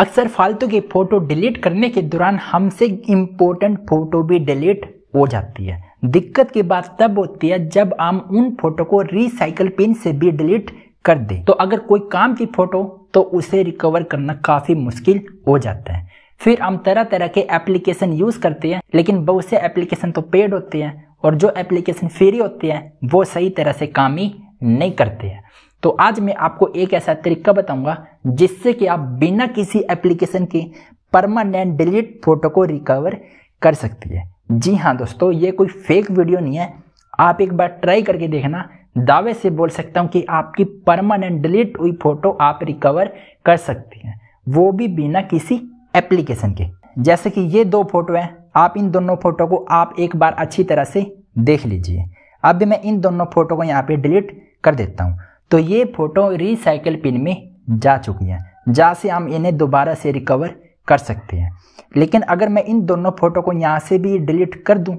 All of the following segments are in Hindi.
अक्सर फालतू की फ़ोटो डिलीट करने के दौरान हमसे इम्पोर्टेंट फ़ोटो भी डिलीट हो जाती है दिक्कत की बात तब होती है जब हम उन फोटो को रिसाइकल पिन से भी डिलीट कर दें तो अगर कोई काम की फ़ोटो तो उसे रिकवर करना काफ़ी मुश्किल हो जाता है फिर हम तरह तरह के एप्लीकेशन यूज़ करते हैं लेकिन बहुत से एप्लीकेशन तो पेड होते हैं और जो एप्लीकेशन फ्री होते हैं वो सही तरह से काम ही नहीं करते हैं तो आज मैं आपको एक ऐसा तरीका बताऊंगा जिससे कि आप बिना किसी एप्लीकेशन के परमानेंट डिलीट फोटो को रिकवर कर सकती है जी हाँ दोस्तों ये कोई फेक वीडियो नहीं है आप एक बार ट्राई करके देखना दावे से बोल सकता हूँ कि आपकी परमानेंट डिलीट हुई फोटो आप रिकवर कर सकती हैं वो भी बिना किसी एप्लीकेशन के जैसे कि ये दो फोटो हैं आप इन दोनों फोटो को आप एक बार अच्छी तरह से देख लीजिए अब मैं इन दोनों फोटो को यहाँ पे डिलीट कर देता हूँ तो ये फ़ोटो रिसाइकिल पिन में जा चुकी हैं जहाँ से हम इन्हें दोबारा से रिकवर कर सकते हैं लेकिन अगर मैं इन दोनों फ़ोटो को यहाँ से भी डिलीट कर दूँ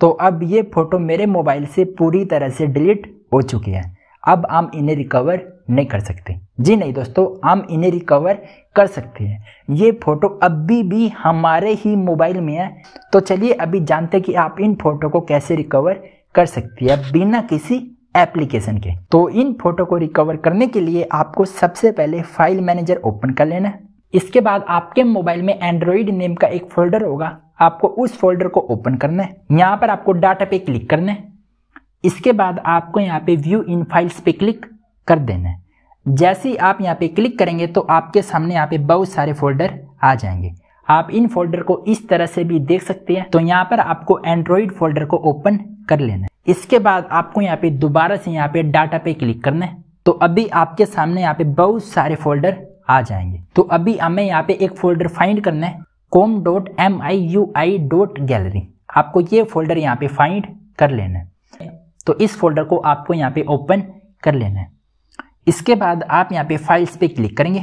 तो अब ये फ़ोटो मेरे मोबाइल से पूरी तरह से डिलीट हो चुकी है अब हम इन्हें रिकवर नहीं कर सकते जी नहीं दोस्तों हम इन्हें रिकवर कर सकते हैं ये फ़ोटो अभी भी हमारे ही मोबाइल में है तो चलिए अभी जानते कि आप इन फ़ोटो को कैसे रिकवर कर सकती है बिना किसी एप्लीकेशन के तो इन फोटो को रिकवर करने के लिए आपको सबसे पहले फाइल मैनेजर ओपन कर लेना है इसके बाद आपके मोबाइल में एंड्रॉइड नेम का एक फोल्डर होगा आपको उस फोल्डर को ओपन करना है यहाँ पर आपको डाटा पे क्लिक करना है इसके बाद आपको यहाँ पे व्यू इन फाइल्स पे क्लिक कर देना है जैसे ही आप यहाँ पे क्लिक करेंगे तो आपके सामने यहाँ पे बहुत सारे फोल्डर आ जाएंगे आप इन फोल्डर को इस तरह से भी देख सकते हैं तो यहाँ पर आपको एंड्रॉइड फोल्डर को ओपन कर लेना है इसके बाद आपको यहाँ पे दोबारा से यहाँ पे डाटा पे क्लिक करना है तो अभी आपके सामने यहाँ पे बहुत सारे फोल्डर आ जाएंगे तो अभी हमें यहाँ पे एक फोल्डर फाइंड करना है com dot M I U I dot gallery आपको ये फोल्डर यहाँ पे फाइंड कर लेना है तो इस फोल्डर को आपको यहाँ पे ओपन कर लेना है इसके बाद आप यहाँ पे फाइल्स पे क्लिक करेंगे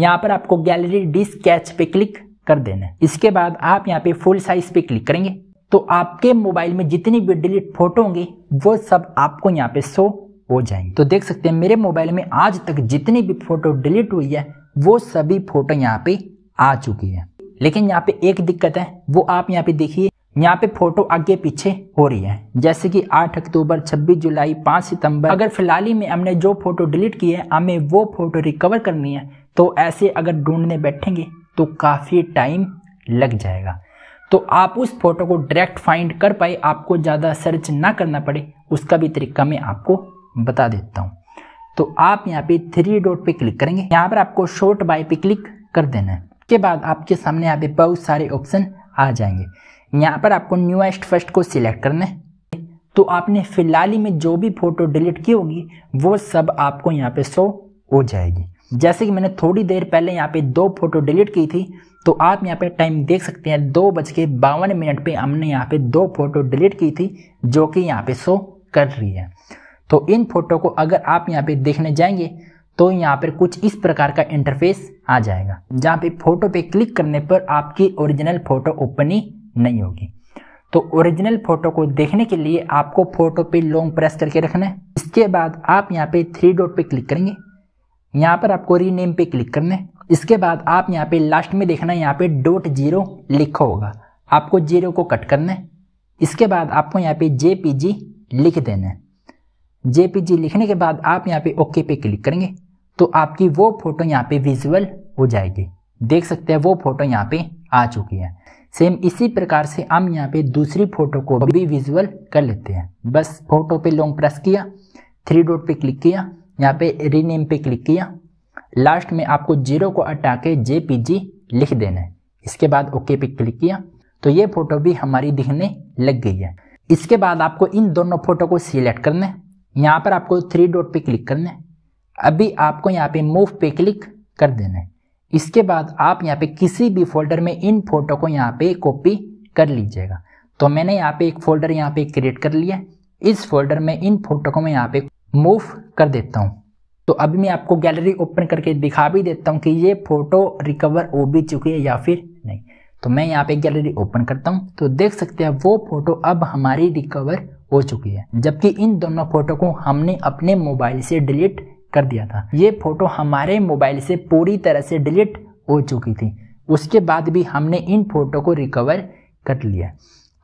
यहाँ पर आपको गैलरी डिस्क कैच पे क्लिक कर देना है इसके बाद आप यहाँ पे फुल साइज पे क्लिक करेंगे तो आपके मोबाइल में जितनी भी डिलीट फोटो होंगी वो सब आपको यहाँ पे शो हो जाएंगे तो देख सकते हैं मेरे मोबाइल में आज तक जितनी भी फोटो डिलीट हुई है वो सभी फोटो यहाँ पे आ चुकी है लेकिन यहाँ पे एक दिक्कत है वो आप यहाँ पे देखिए यहाँ पे फोटो आगे पीछे हो रही है जैसे कि 8 अक्टूबर 26 जुलाई 5 सितंबर अगर फिलहाल ही में हमने जो फोटो डिलीट की है हमें वो फोटो रिकवर करनी है तो ऐसे अगर ढूंढने बैठेंगे तो काफ़ी टाइम लग जाएगा तो आप उस फोटो को डायरेक्ट फाइंड कर पाए आपको ज़्यादा सर्च ना करना पड़े उसका भी तरीका मैं आपको बता देता हूँ तो आप यहाँ पे थ्री डॉट पे क्लिक करेंगे यहाँ पर आपको शॉर्ट बाय पे क्लिक कर देना है के बाद आपके सामने यहाँ पे बहुत सारे ऑप्शन आ जाएंगे यहाँ पर आपको न्यूएस्ट फर्स्ट को सिलेक्ट करना है तो आपने फिलहाल ही में जो भी फोटो डिलीट की होगी वो सब आपको यहाँ पे शो हो जाएगी जैसे कि मैंने थोड़ी देर पहले यहाँ पे दो फोटो डिलीट की थी तो आप यहाँ पे टाइम देख सकते हैं दो बज के बावन मिनट पे हमने यहाँ पे दो फोटो डिलीट की थी जो कि यहाँ पे शो कर रही है तो इन फोटो को अगर आप यहाँ पे देखने जाएंगे तो यहाँ पर कुछ इस प्रकार का इंटरफेस आ जाएगा जहाँ पे फोटो पे क्लिक करने पर आपकी ओरिजिनल फोटो ओपन ही नहीं होगी तो ओरिजिनल फोटो को देखने के लिए आपको फोटो पे लॉन्ग प्रेस करके रखना है इसके बाद आप यहाँ पे थ्री डॉट पे क्लिक करेंगे यहाँ पर आपको रीनेम पे क्लिक करना है इसके बाद आप यहाँ पे लास्ट में देखना यहाँ पे डोट जीरो लिखा होगा आपको जीरो को कट करना है इसके बाद आपको यहाँ पे जे लिख देना है जे लिखने के बाद आप यहाँ पे ओके पे क्लिक करेंगे तो आपकी वो फोटो यहाँ पे विजुअल हो जाएगी देख सकते हैं वो फोटो यहाँ पे आ चुकी है सेम इसी प्रकार से हम यहाँ पे दूसरी फोटो को भी विजुअल कर लेते हैं बस फोटो पे लॉन्ग प्रेस किया थ्री डॉट पे क्लिक किया यहाँ पे रीनेम पे क्लिक किया लास्ट में आपको जीरो को हटा के जे लिख देना है इसके बाद ओके पे क्लिक किया तो ये फोटो भी हमारी दिखने लग गई है इसके बाद आपको इन दोनों फोटो को सिलेक्ट करना है यहाँ पर आपको थ्री डॉट पे क्लिक करना है अभी आपको यहाँ पे मूव पे क्लिक कर देना है इसके बाद आप यहाँ पे किसी भी फोल्डर में इन फोटो को यहाँ पे कॉपी कर लीजिएगा तो मैंने यहाँ पे एक फोल्डर यहाँ पे क्रिएट कर लिया इस फोल्डर में इन फोटो को मैं यहाँ पे मूव कर देता हूँ तो अभी मैं आपको गैलरी ओपन करके दिखा भी देता हूँ कि ये फ़ोटो रिकवर हो भी चुकी है या फिर नहीं तो मैं यहाँ पे गैलरी ओपन करता हूँ तो देख सकते हैं वो फ़ोटो अब हमारी रिकवर हो चुकी है जबकि इन दोनों फ़ोटो को हमने अपने मोबाइल से डिलीट कर दिया था ये फ़ोटो हमारे मोबाइल से पूरी तरह से डिलीट हो चुकी थी उसके बाद भी हमने इन फ़ोटो को रिकवर कर लिया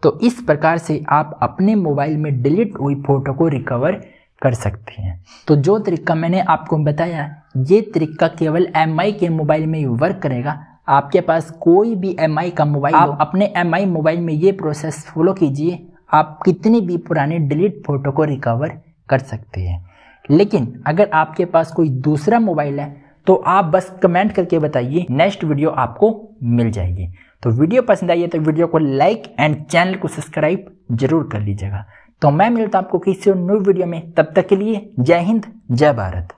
तो इस प्रकार से आप अपने मोबाइल में डिलीट हुई फ़ोटो को रिकवर कर सकते हैं तो जो तरीका मैंने आपको बताया ये तरीका केवल एम के मोबाइल में वर्क करेगा आपके पास कोई भी एम का मोबाइल आप अपने एम मोबाइल में ये प्रोसेस फॉलो कीजिए आप कितनी भी पुराने डिलीट फ़ोटो को रिकवर कर सकते हैं लेकिन अगर आपके पास कोई दूसरा मोबाइल है तो आप बस कमेंट करके बताइए नेक्स्ट वीडियो आपको मिल जाएगी तो वीडियो पसंद आई है तो वीडियो को लाइक एंड चैनल को सब्सक्राइब जरूर कर लीजिएगा तो मैं मिलता आपको किसी और न्यू वीडियो में तब तक के लिए जय हिंद जय भारत